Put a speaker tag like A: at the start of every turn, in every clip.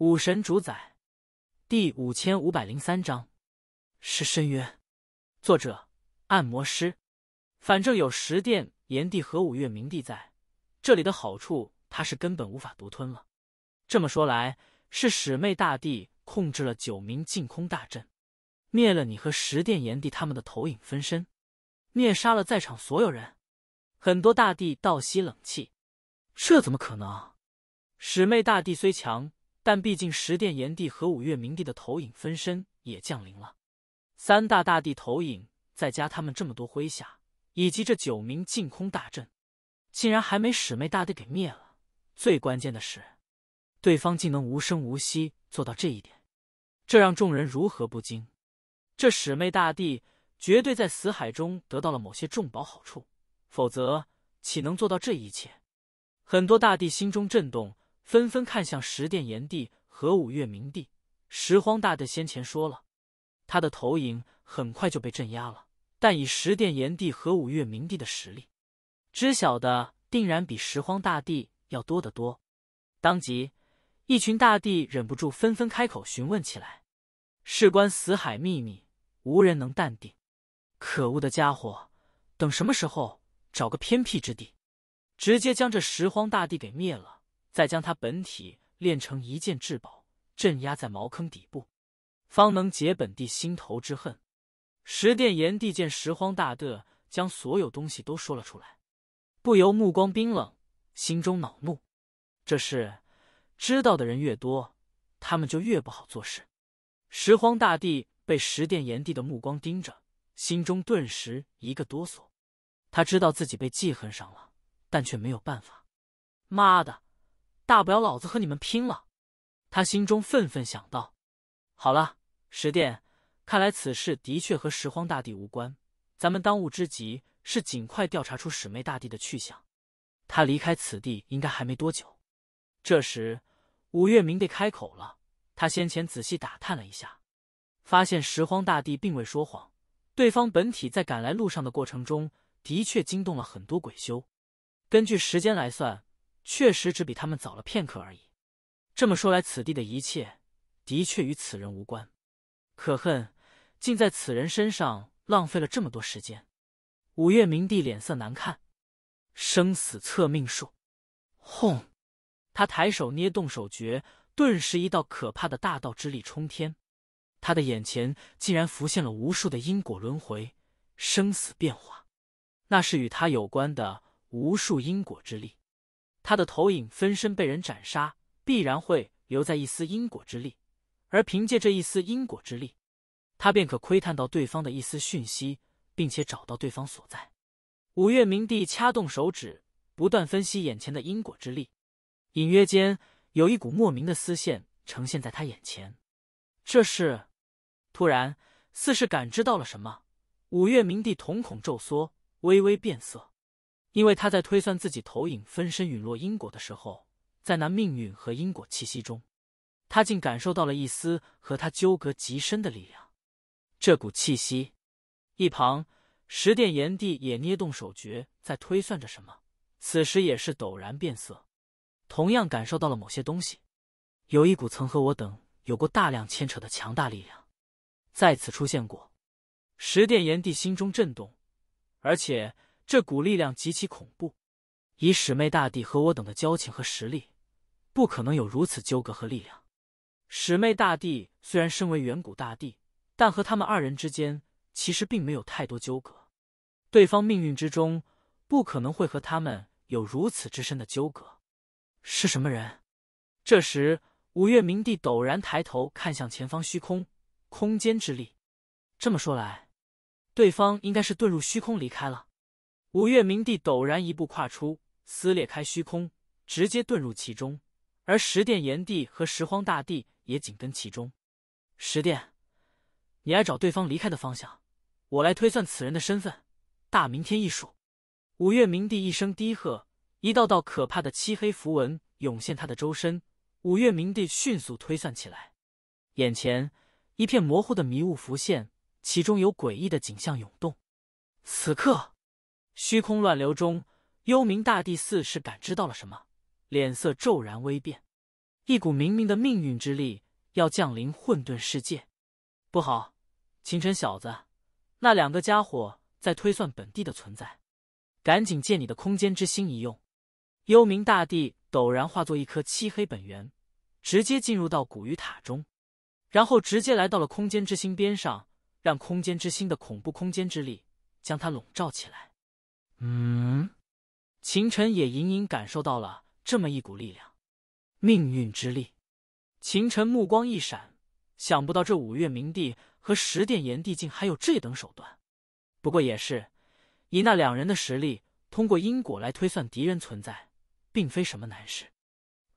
A: 武神主宰，第五千五百零三章是深渊。作者按摩师，反正有十殿炎帝和五岳明帝在这里的好处，他是根本无法独吞了。这么说来，是史妹大帝控制了九名净空大阵，灭了你和十殿炎帝他们的投影分身，灭杀了在场所有人。很多大帝倒吸冷气，这怎么可能？史妹大帝虽强。但毕竟十殿炎帝和五岳明帝的投影分身也降临了，三大大帝投影再加他们这么多麾下，以及这九名净空大阵，竟然还没始妹大帝给灭了。最关键的是，对方竟能无声无息做到这一点，这让众人如何不惊？这始妹大帝绝对在死海中得到了某些重宝好处，否则岂能做到这一切？很多大帝心中震动。纷纷看向十殿炎帝和五岳冥帝。拾荒大帝先前说了，他的投影很快就被镇压了。但以十殿炎帝和五岳冥帝的实力，知晓的定然比拾荒大帝要多得多。当即，一群大帝忍不住纷纷开口询问起来。事关死海秘密，无人能淡定。可恶的家伙，等什么时候找个偏僻之地，直接将这拾荒大帝给灭了！再将他本体炼成一件至宝，镇压在茅坑底部，方能解本地心头之恨。十殿炎帝见拾荒大德将所有东西都说了出来，不由目光冰冷，心中恼怒。这事知道的人越多，他们就越不好做事。拾荒大帝被十殿炎帝的目光盯着，心中顿时一个哆嗦。他知道自己被记恨上了，但却没有办法。妈的！大不了老子和你们拼了！他心中愤愤想到：“好了，十殿，看来此事的确和拾荒大帝无关。咱们当务之急是尽快调查出史妹大帝的去向。他离开此地应该还没多久。这时，武月明帝开口了。他先前仔细打探了一下，发现拾荒大帝并未说谎。对方本体在赶来路上的过程中，的确惊动了很多鬼修。根据时间来算。确实只比他们早了片刻而已。这么说来，此地的一切的确与此人无关。可恨，竟在此人身上浪费了这么多时间。五岳明帝脸色难看，生死测命术，轰！他抬手捏动手诀，顿时一道可怕的大道之力冲天。他的眼前竟然浮现了无数的因果轮回、生死变化，那是与他有关的无数因果之力。他的投影分身被人斩杀，必然会留在一丝因果之力，而凭借这一丝因果之力，他便可窥探到对方的一丝讯息，并且找到对方所在。五岳明帝掐动手指，不断分析眼前的因果之力，隐约间有一股莫名的丝线呈现在他眼前。这是，突然似是感知到了什么，五岳明帝瞳孔骤缩，微微变色。因为他在推算自己投影分身陨落因果的时候，在那命运和因果气息中，他竟感受到了一丝和他纠葛极深的力量。这股气息，一旁十殿炎帝也捏动手诀，在推算着什么。此时也是陡然变色，同样感受到了某些东西。有一股曾和我等有过大量牵扯的强大力量，再次出现过。十殿炎帝心中震动，而且。这股力量极其恐怖，以史妹大帝和我等的交情和实力，不可能有如此纠葛和力量。史妹大帝虽然身为远古大帝，但和他们二人之间其实并没有太多纠葛，对方命运之中不可能会和他们有如此之深的纠葛。是什么人？这时，五岳明帝陡然抬头看向前方虚空，空间之力。这么说来，对方应该是遁入虚空离开了。五岳冥帝陡然一步跨出，撕裂开虚空，直接遁入其中。而十殿炎帝和拾荒大帝也紧跟其中。十殿，你来找对方离开的方向，我来推算此人的身份。大明天一术。五岳冥帝一声低喝，一道道可怕的漆黑符文涌现他的周身。五岳冥帝迅速推算起来，眼前一片模糊的迷雾浮现，其中有诡异的景象涌动。此刻。虚空乱流中，幽冥大帝似是感知到了什么，脸色骤然微变。一股冥冥的命运之力要降临混沌世界，不好！秦尘小子，那两个家伙在推算本地的存在，赶紧借你的空间之心一用！幽冥大帝陡然化作一颗漆黑本源，直接进入到古玉塔中，然后直接来到了空间之心边上，让空间之心的恐怖空间之力将它笼罩起来。嗯，秦晨也隐隐感受到了这么一股力量，命运之力。秦晨目光一闪，想不到这五岳明帝和十殿炎帝竟还有这等手段。不过也是，以那两人的实力，通过因果来推算敌人存在，并非什么难事。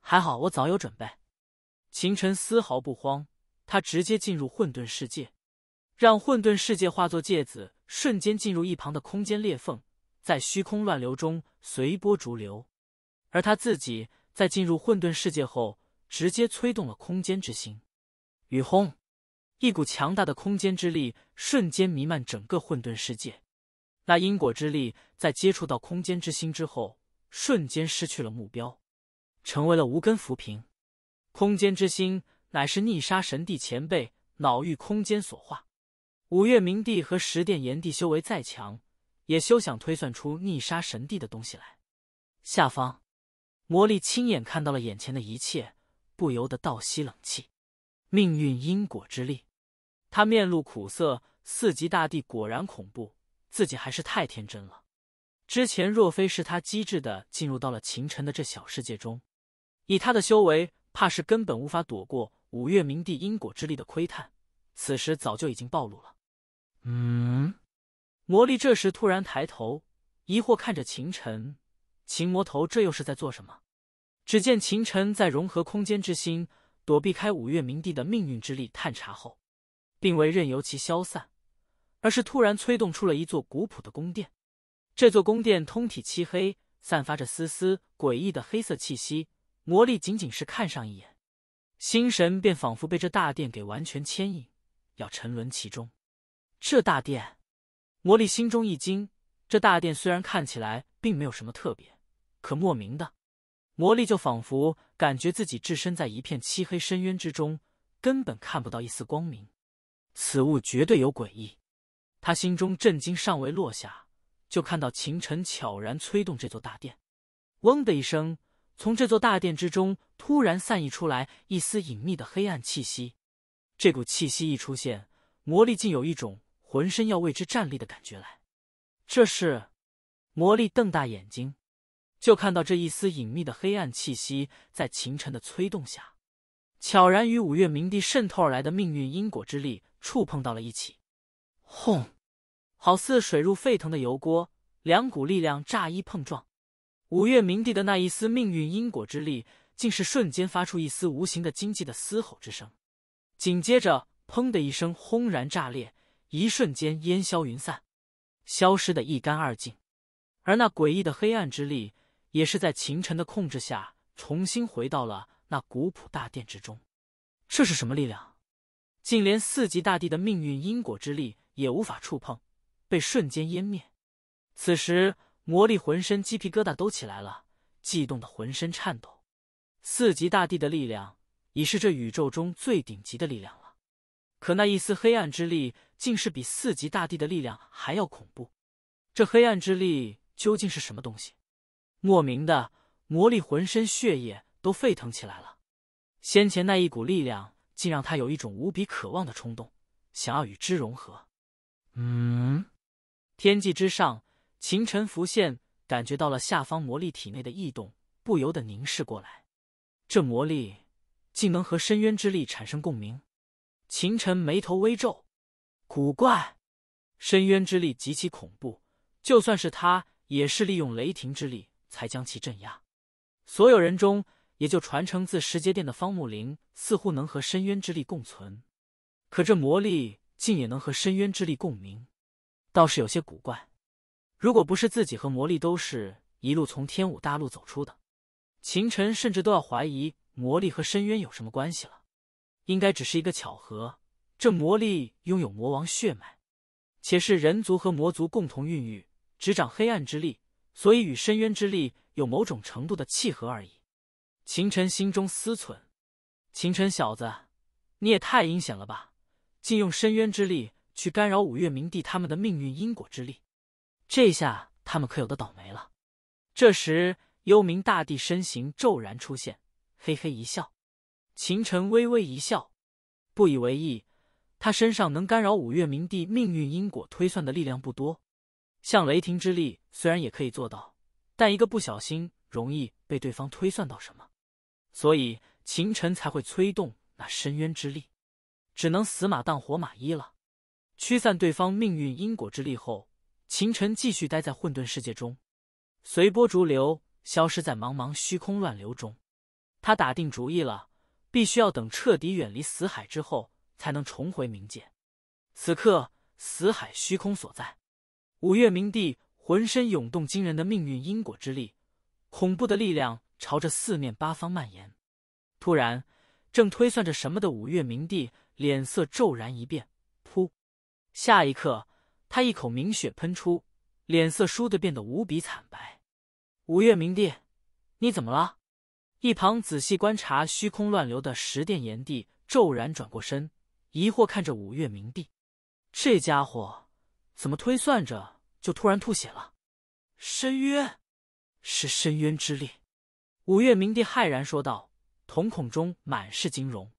A: 还好我早有准备。秦晨丝毫不慌，他直接进入混沌世界，让混沌世界化作芥子，瞬间进入一旁的空间裂缝。在虚空乱流中随波逐流，而他自己在进入混沌世界后，直接催动了空间之心。雨轰，一股强大的空间之力瞬间弥漫整个混沌世界。那因果之力在接触到空间之心之后，瞬间失去了目标，成为了无根浮萍。空间之心乃是逆杀神帝前辈脑域空间所化。五岳明帝和十殿炎帝修为再强。也休想推算出逆杀神帝的东西来。下方，魔力亲眼看到了眼前的一切，不由得倒吸冷气。命运因果之力，他面露苦涩。四级大帝果然恐怖，自己还是太天真了。之前若非是他机智的进入到了秦尘的这小世界中，以他的修为，怕是根本无法躲过五岳明帝因果之力的窥探。此时早就已经暴露了。嗯。魔力这时突然抬头，疑惑看着秦尘，秦魔头这又是在做什么？只见秦尘在融合空间之心，躲避开五岳冥帝的命运之力探查后，并未任由其消散，而是突然催动出了一座古朴的宫殿。这座宫殿通体漆黑，散发着丝丝诡异的黑色气息。魔力仅仅是看上一眼，心神便仿佛被这大殿给完全牵引，要沉沦其中。这大殿。魔力心中一惊，这大殿虽然看起来并没有什么特别，可莫名的，魔力就仿佛感觉自己置身在一片漆黑深渊之中，根本看不到一丝光明。此物绝对有诡异。他心中震惊尚未落下，就看到秦尘悄然催动这座大殿，嗡的一声，从这座大殿之中突然散溢出来一丝隐秘的黑暗气息。这股气息一出现，魔力竟有一种。浑身要为之站立的感觉来，这是魔力瞪大眼睛，就看到这一丝隐秘的黑暗气息在秦尘的催动下，悄然与五岳冥帝渗透而来的命运因果之力触碰到了一起。轰！好似水入沸腾的油锅，两股力量乍一碰撞，五岳冥帝的那一丝命运因果之力，竟是瞬间发出一丝无形的经济的嘶吼之声。紧接着，砰的一声，轰然炸裂。一瞬间烟消云散，消失的一干二净。而那诡异的黑暗之力，也是在秦尘的控制下，重新回到了那古朴大殿之中。这是什么力量？竟连四级大帝的命运因果之力也无法触碰，被瞬间湮灭。此时魔力浑身鸡皮疙瘩都起来了，悸动的浑身颤抖。四级大帝的力量，已是这宇宙中最顶级的力量了。可那一丝黑暗之力，竟是比四级大地的力量还要恐怖。这黑暗之力究竟是什么东西？莫名的魔力，浑身血液都沸腾起来了。先前那一股力量，竟让他有一种无比渴望的冲动，想要与之融合。嗯，天际之上，秦尘浮现，感觉到了下方魔力体内的异动，不由得凝视过来。这魔力竟能和深渊之力产生共鸣。秦尘眉头微皱，古怪。深渊之力极其恐怖，就算是他，也是利用雷霆之力才将其镇压。所有人中，也就传承自十阶殿的方木林，似乎能和深渊之力共存。可这魔力竟也能和深渊之力共鸣，倒是有些古怪。如果不是自己和魔力都是一路从天武大陆走出的，秦尘甚至都要怀疑魔力和深渊有什么关系了。应该只是一个巧合。这魔力拥有魔王血脉，且是人族和魔族共同孕育，执掌黑暗之力，所以与深渊之力有某种程度的契合而已。秦尘心中思忖：“秦尘小子，你也太阴险了吧！竟用深渊之力去干扰五岳冥帝他们的命运因果之力，这下他们可有的倒霉了。”这时，幽冥大帝身形骤然出现，嘿嘿一笑。秦尘微微一笑，不以为意。他身上能干扰五岳冥帝命运因果推算的力量不多，像雷霆之力虽然也可以做到，但一个不小心容易被对方推算到什么，所以秦尘才会催动那深渊之力，只能死马当活马医了。驱散对方命运因果之力后，秦尘继续待在混沌世界中，随波逐流，消失在茫茫虚空乱流中。他打定主意了。必须要等彻底远离死海之后，才能重回冥界。此刻，死海虚空所在，五岳冥帝浑身涌动惊人的命运因果之力，恐怖的力量朝着四面八方蔓延。突然，正推算着什么的五岳冥帝脸色骤然一变，噗！下一刻，他一口冥血喷出，脸色倏地变得无比惨白。五岳冥帝，你怎么了？一旁仔细观察虚空乱流的十殿炎帝骤然转过身，疑惑看着五岳冥帝，这家伙怎么推算着就突然吐血了？深渊，是深渊之力！五岳冥帝骇然说道，瞳孔中满是惊容。